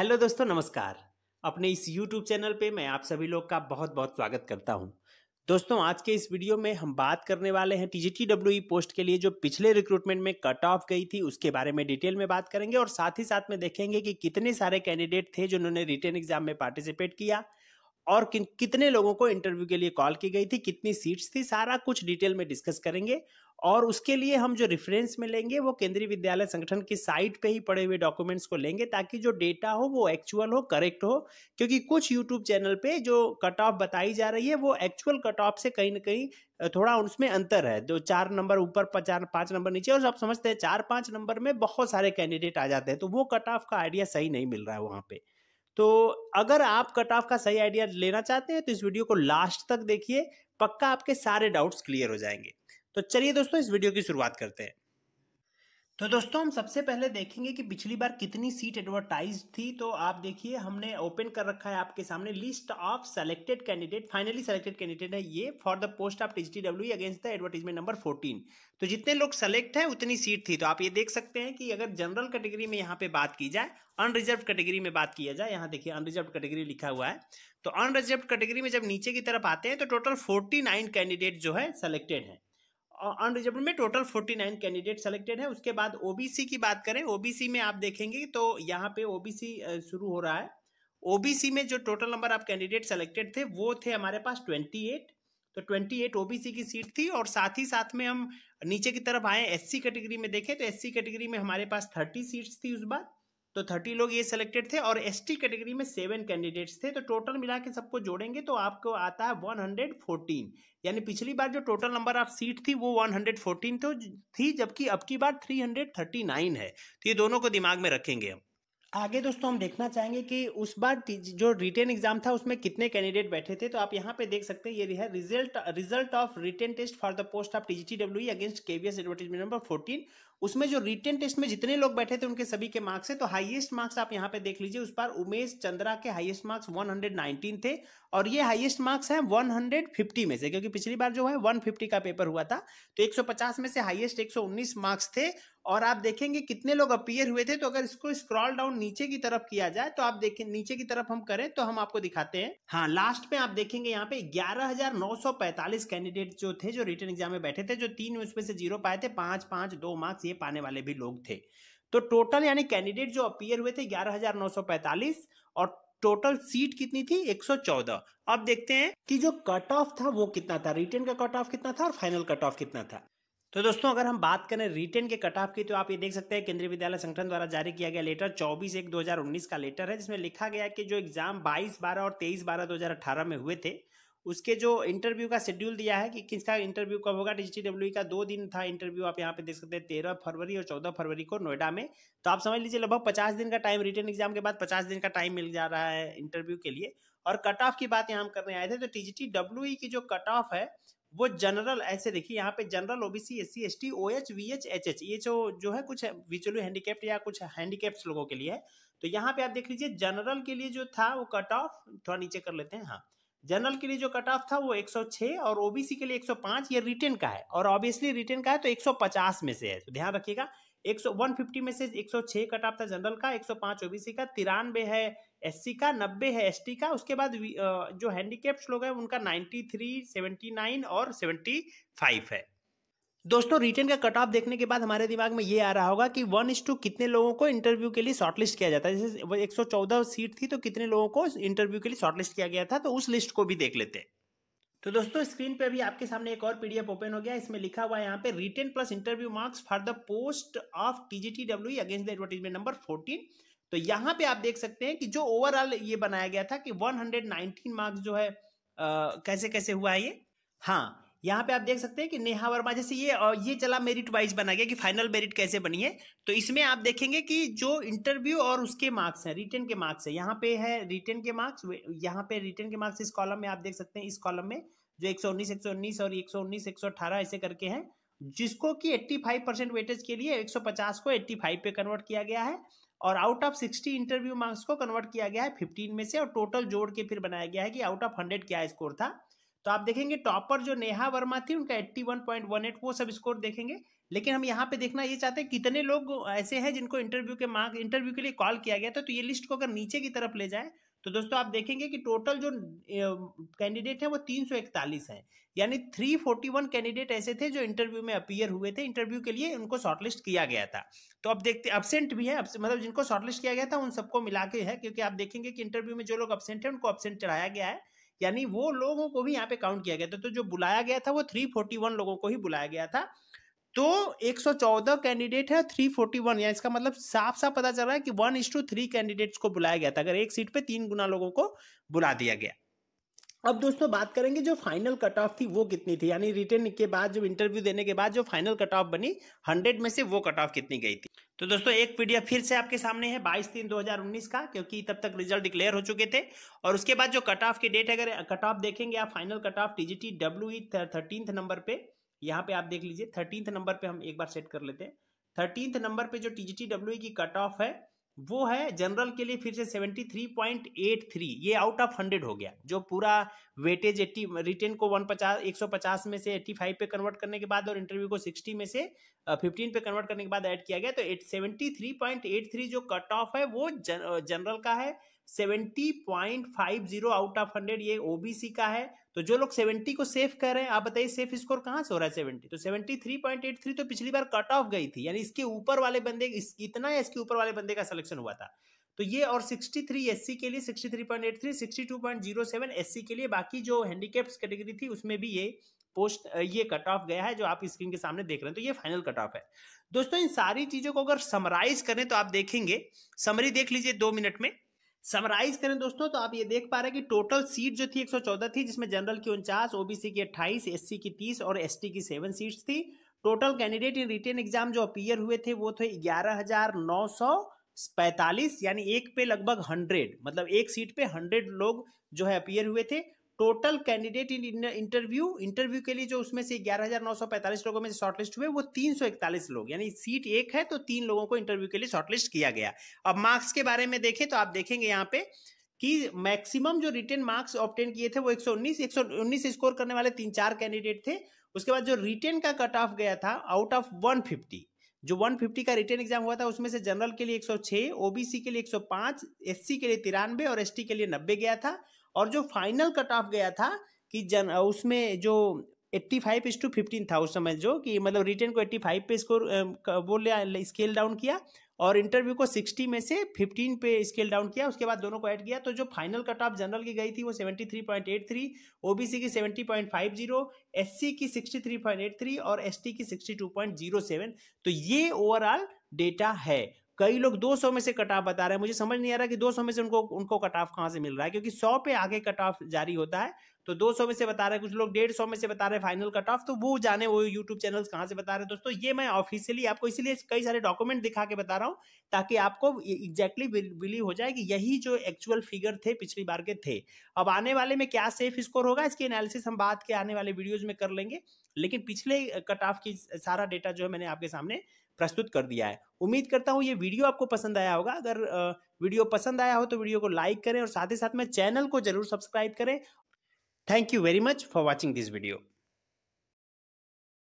hello दोस्तों नमस्कार अपने इस यूट्यूब चैनल पे मैं आप सभी लोग का बहुत बहुत स्वागत करता हूँ दोस्तों आज के इस वीडियो में हम बात करने वाले हैं टीजीटी डब्ल्यू e पोस्ट के लिए जो पिछले रिक्रूटमेंट में कट ऑफ गई थी उसके बारे में डिटेल में बात करेंगे और साथ ही साथ में देखेंगे कि कितने सारे कैंडिडेट थे जिन्होंने रिटर्न एग्जाम में पार्टिसिपेट किया और कि, कितने लोगों को इंटरव्यू के लिए कॉल की गई थी कितनी सीट्स थी सारा कुछ डिटेल में डिस्कस करेंगे और उसके लिए हम जो रेफरेंस में लेंगे वो केंद्रीय विद्यालय संगठन की साइट पे ही पड़े हुए डॉक्यूमेंट्स को लेंगे ताकि जो डेटा हो वो एक्चुअल हो करेक्ट हो क्योंकि कुछ यूट्यूब चैनल पे जो कट ऑफ बताई जा रही है वो एक्चुअल कट ऑफ से कहीं ना कहीं थोड़ा उसमें अंतर है जो चार नंबर ऊपर चार पाँच नंबर नीचे और आप समझते हैं चार पाँच नंबर में बहुत सारे कैंडिडेट आ जाते हैं तो वो कट ऑफ का आइडिया सही नहीं मिल रहा है वहाँ पे तो अगर आप कट ऑफ का सही आइडिया लेना चाहते हैं तो इस वीडियो को लास्ट तक देखिए पक्का आपके सारे डाउट्स क्लियर हो जाएंगे तो चलिए दोस्तों इस वीडियो की शुरुआत करते हैं तो दोस्तों हम सबसे पहले देखेंगे कि पिछली बार कितनी सीट एडवर्टाइज थी तो आप देखिए हमने ओपन कर रखा है आपके सामने list of selected candidate finally selected candidate है ये for the post of T W against the advertisement number 14 तो जितने लोग सेलेक्ट हैं उतनी सीट थी तो आप ये देख सकते हैं कि अगर जनरल कैटेगरी में यहाँ पे बात की जाए अनरिजर्व कैटेगरी में बात किया जाए यहाँ देखिए अनरिजर्व कैटेगरी लिखा हुआ है तो अनरिजर्व कैटेगरी में जब नीचे की तरफ आते हैं तो टोटल फोर्टी कैंडिडेट जो है सेलेक्टेड है ऑन में टोटल 49 कैंडिडेट सेलेक्टेड है उसके बाद ओबीसी की बात करें ओबीसी में आप देखेंगे तो यहाँ पे ओबीसी शुरू हो रहा है ओबीसी में जो total number of candidate selected थे वो थे हमारे पास 28 तो 28 ओबीसी की सीट थी और साथ ही साथ में हम नीचे की तरफ आए एससी कैटेगरी में देखें तो एससी कैटेगरी में हमारे पास 30 सीट्स थी उस बार तो थर्टी लोग ये सिलेक्टेड थे और एस कैटेगरी में सेवन कैंडिडेट्स थे तो टोटल मिला के सबको जोड़ेंगे तो आपको आता है वन हंड्रेड फोर्टीन यानी पिछली बार जो टोटल नंबर ऑफ सीट थी वो वन हंड्रेड फोर्टीन तो थी जबकि अब की बार थ्री हंड्रेड थर्टी नाइन है तो ये दोनों को दिमाग में रखेंगे हम आगे दोस्तों हम देखना चाहेंगे कि उस बार जो रिटेन एग्जाम था उसमें कितने कैंडिडेट बैठे थे तो आप यहाँ पे देख सकते हैं ये है result result of written test for the post of T against KVS advertisement number fourteen उसमें जो रिटेन टेस्ट में जितने लोग बैठे थे उनके सभी के मार्क्स है तो हाइएस्ट मार्क्स आप यहाँ पे देख लीजिए उस बार उमेश चंद्रा के हाइएस्ट मार्क्स वन थे और ये हाइएस्ट मार्क्स है वन में से क्योंकि पिछली बार जो है वन का पेपर हुआ था तो एक में से हाइएस्ट एक मार्क्स थे और आप देखेंगे कितने लोग अपीयर हुए थे तो अगर इसको स्क्रॉल डाउन नीचे की तरफ किया जाए तो आप देखें नीचे की तरफ हम करें तो हम आपको दिखाते हैं हाँ लास्ट में आप देखेंगे यहाँ पे 11,945 कैंडिडेट जो थे जो रिटर्न एग्जाम में बैठे थे जो तीन उसमें से जीरो पाए थे पांच पांच दो मार्क्स ये पाने वाले भी लोग थे तो टोटल यानी कैंडिडेट जो अपीयर हुए थे ग्यारह और टोटल सीट कितनी थी 114 अब देखते हैं कि जो कट ऑफ था वो कितना था रिटर्न का कट ऑफ कितना था और फाइनल कट ऑफ कितना था तो दोस्तों अगर हम बात करें रिटेन के कट ऑफ की तो आप ये देख सकते हैं केंद्रीय विद्यालय संगठन द्वारा जारी किया गया लेटर 24 एक 2019 का लेटर है जिसमें लिखा गया कि जो एग्जाम 22 बारह और 23 बारह 2018 में हुए थे उसके जो इंटरव्यू का शेड्यूल दिया है कि किसका इंटरव्यू कब होगा डी डब्ल्यू e का दो दिन था इंटरव्यू आप यहाँ पे देख सकते हैं तेरह फरवरी और चौदह फरवरी को नोएडा में तो आप समझ लीजिए लगभग पचास दिन का टाइम रिटर्न एग्जाम के बाद पचास दिन का टाइम मिल जा रहा है इंटरव्यू के लिए और कट ऑफ की बात यहाँ हम करने आए थे तो टी डब्ल्यू e की जो कट ऑफ है वो जनरल ऐसे देखिए यहाँ पे general OBC S C S T O H V H H H ये जो जो है कुछ विचुअली हैंडीकेप्ट या कुछ हैंडीकेप्ट लोगों के लिए है तो यहाँ पे आप देख लीजिए जनरल के लिए जो था वो कट ऑफ थोड़ा नीचे कर लेते हैं हाँ जनरल के लिए जो कट ऑफ था वो 106 और ओबीसी के लिए 105 ये रिटर्न का है और ऑब्वियसली रिटर्न का है तो 150 में से है तो ध्यान रखिएगा 150 में से 106 कट ऑफ था जनरल का 105 ओबीसी का तिरानवे है एस का नब्बे है एस का उसके बाद जो हैंडीकेप्ड लोग हैं उनका नाइन्टी थ्री सेवेंटी नाइन और सेवेंटी फाइव है दोस्तों रिटर्न का कट ऑफ देखने के बाद हमारे दिमाग में ये आ रहा होगा कि वन इज टू कितने लोगों को इंटरव्यू के लिए शॉर्टलिस्ट किया जाता है जैसे एक सौ चौदह सीट थी तो कितने लोगों को इंटरव्यू के लिए शॉर्टलिस्ट किया गया था तो उस लिस्ट को भी देख लेते हैं तो दोस्तों स्क्रीन पे अभी आपके सामने एक और पीडीएफ ओपन हो गया इसमें लिखा हुआ है यहाँ पे written plus interview marks for the post of TGT W against the advertisement number fourteen तो यहां पे आप देख सकते हैं कि जो ओवरऑल ये बनाया गया था कि 119 मार्क्स जो है आ, कैसे कैसे हुआ है ये हाँ यहाँ पे आप देख सकते हैं कि नेहा वर्मा जैसे ये ये चला मेरिट वाइज बना गया कि फाइनल मेरिट कैसे बनी है तो इसमें आप देखेंगे कि जो इंटरव्यू और उसके मार्क्स हैं रिटर्न के मार्क्स है यहाँ पे है रिटर्न के मार्क्स यहाँ पे रिटर्न के मार्क्स इस कॉलम में आप देख सकते हैं इस कॉलम में जो एक सौ उन्नीस एक सौ उन्नीस और एक सौ उन्नीस एक सौ अठारह ऐसे करके हैं जिसको कि एट्टी फाइव परसेंट वेटेज के लिए एक सौ पचास को एट्टी पे कन्वर्ट किया गया है और out of sixty interview marks को कन्वर्ट किया गया है फिफ्टीन में से और टोटल जोड़ के फिर बनाया गया है कि आउट ऑफ हंड्रेड क्या स्कोर था तो आप देखेंगे टॉपर जो नेहा वर्मा थी उनका eighty one point one eight वो सब स्कोर देखेंगे लेकिन हम यहाँ पे देखना ये चाहते हैं कितने लोग ऐसे हैं जिनको इंटरव्यू के मार्क इंटरव्यू के लिए कॉल किया गया था तो ये लिस्ट को अगर नीचे की तरफ ले जाए तो दोस्तों आप देखेंगे कि टोटल जो कैंडिडेट हैं वो 341 हैं यानी 341 कैंडिडेट ऐसे थे जो इंटरव्यू में अपीयर हुए थे इंटरव्यू के लिए उनको शॉर्टलिस्ट किया गया था तो आप देखते अपसेंट भी है मतलब जिनको शॉर्टलिस्ट किया गया था उन सबको मिला के है क्योंकि आप देखेंगे कि इंटरव्यू में जो लोग अपसेंट है उनको अपसेंट चढ़ाया गया है यानी वो लोगों को भी यहाँ पे काउंट किया गया था तो जो बुलाया गया था वो 341 लोगों को ही बुलाया गया था तो 114 कैंडिडेट है 341 या इसका मतलब साफ साफ पता चल रहा है कि one is to three candidates को बुलाया गया था अगर एक सीट पे तीन गुना लोगों को बुला दिया गया अब दोस्तों बात करेंगे जो फाइनल कट ऑफ थी वो कितनी थी यानी रिटर्न के बाद जो इंटरव्यू देने के बाद जो फाइनल कट ऑफ बनी हंड्रेड में से वो कट ऑफ कितनी गई थी तो दोस्तों एक पीडीएफ फिर से आपके सामने है 22 तीन 2019 का क्योंकि तब तक रिजल्ट डिक्लेयर हो चुके थे और उसके बाद जो कट ऑफ की डेट है अगर कट ऑफ देखेंगे आप final cut off TGT W thirteenth number पर यहाँ पे आप देख लीजिए थर्टींथ नंबर पे हम एक बार सेट कर लेते हैं थर्टींथ नंबर पे जो टीजीटीडब्ल्यू e की कट ऑफ है वो है जनरल के लिए फिर से 73.83 ये आउट ऑफ हंड्रेड हो गया जो पूरा वेटेज एट्टी रिटेन को 150 150 में से 85 पे कन्वर्ट करने के बाद और इंटरव्यू को 60 में से 15 पे कन्वर्ट करने के बाद ऐड किया गया तो 73.83 जो कट ऑफ है वो जनरल का है seventy point five zero out of hundred ये ओबीसी का है तो जो लोग सेवेंटी को सेफ कर रहे हैं आप बताइए सेफ स्कोर कहाँ से हो रहा है सेवेंटी तो seventy three point eight three तो पिछली बार कट ऑफ गई थी यानी इसके ऊपर वाले बंदे इस, इतना इसके ऊपर वाले बंदे का सिलेक्शन हुआ था तो ये और 63 एससी के लिए 63.83 62.07 एससी के लिए बाकी जो हैंडीकेप्स कैटेगरी थी उसमें भी ये पोस्ट ये कट ऑफ गया है जो आप स्क्रीन के सामने देख रहे हैं तो ये फाइनल कट ऑफ है दोस्तों इन सारी चीजों को अगर समराइज करें तो आप देखेंगे समरी देख लीजिए दो मिनट में समराइज करें दोस्तों तो आप ये देख पा रहे हैं कि टोटल सीट जो थी 114 थी जिसमें जनरल की उनचास ओबीसी की अट्ठाईस एस की तीस और एस की सेवन सीट थी total candidate in written exam जो अपीयर हुए थे वो थे ग्यारह हजार नौ सौ पैंतालीस यानी एक पे लगभग हंड्रेड मतलब एक सीट पे हंड्रेड लोग जो है अपीयर हुए थे total candidate in interview interview के लिए जो उसमें से 11,945 लोगों में से शॉर्टलिस्ट हुए वो 341 लोग यानी सीट एक है तो तीन लोगों को इंटरव्यू के लिए शॉर्टलिस्ट किया गया अब मार्क्स के बारे में देखें तो आप देखेंगे यहाँ पे कि मैक्सिमम जो रिटर्न मार्क्स ऑप्टेन किए थे वो 119 119 स्कोर करने वाले तीन चार कैंडिडेट थे उसके बाद जो रिटर्न का कट ऑफ गया था आउट ऑफ फिफ्टी जो 150 का रिटर्न एग्जाम हुआ था उसमें से जनरल के लिए 106 ओबीसी के लिए 105 एससी के लिए तिरानवे और एसटी के लिए नब्बे गया था और जो फाइनल कट ऑफ गया था कि जन उसमें जो एट्टी फाइव इस टू फिफ्टीन था उस समय जो कि मतलब रिटर्न को एट्टी फाइव पे स्कोर वो ले स्केल डाउन किया और इंटरव्यू को सिक्सटी में से फिफ्टीन पे स्केल डाउन किया उसके बाद दोनों को ऐड किया तो जो फाइनल कट ऑफ जनरल की गई थी वो seventy three point eight three O B C की seventy point five zero S C की sixty three point eight three और एस टी की sixty two point zero seven तो ये ओवरऑल डेटा है कई लोग 200 में से कट ऑफ बता रहे हैं मुझे समझ नहीं आ रहा कि 200 में से उनको उनको कट ऑफ कहाँ से मिल रहा है क्योंकि 100 पे आगे कट ऑफ जारी होता है तो 200 में से बता रहे हैं कुछ लोग 150 में से बता रहे हैं फाइनल कट ऑफ तो वो जाने वो यूट्यूब चैनल्स कहाँ से बता रहे हैं दोस्तों ये मैं ऑफिशियली आपको इसलिए कई सारे डॉक्यूमेंट दिखा के बता रहा हूँ ताकि आपको एग्जैक्टली बिलीव हो जाए कि यही जो एक्चुअल फिगर थे पिछली बार के थे अब आने वाले में क्या सेफ स्कोर होगा इसकी एनालिसिस हम बात के आने वाले वीडियोज में कर लेंगे लेकिन पिछले कट ऑफ की सारा डेटा जो है मैंने आपके सामने प्रस्तुत कर दिया है उम्मीद करता हूँ ये वीडियो आपको पसंद आया होगा अगर वीडियो पसंद आया हो तो वीडियो को लाइक करें और साथ ही साथ में चैनल को जरूर सब्सक्राइब करें thank you very much for watching this video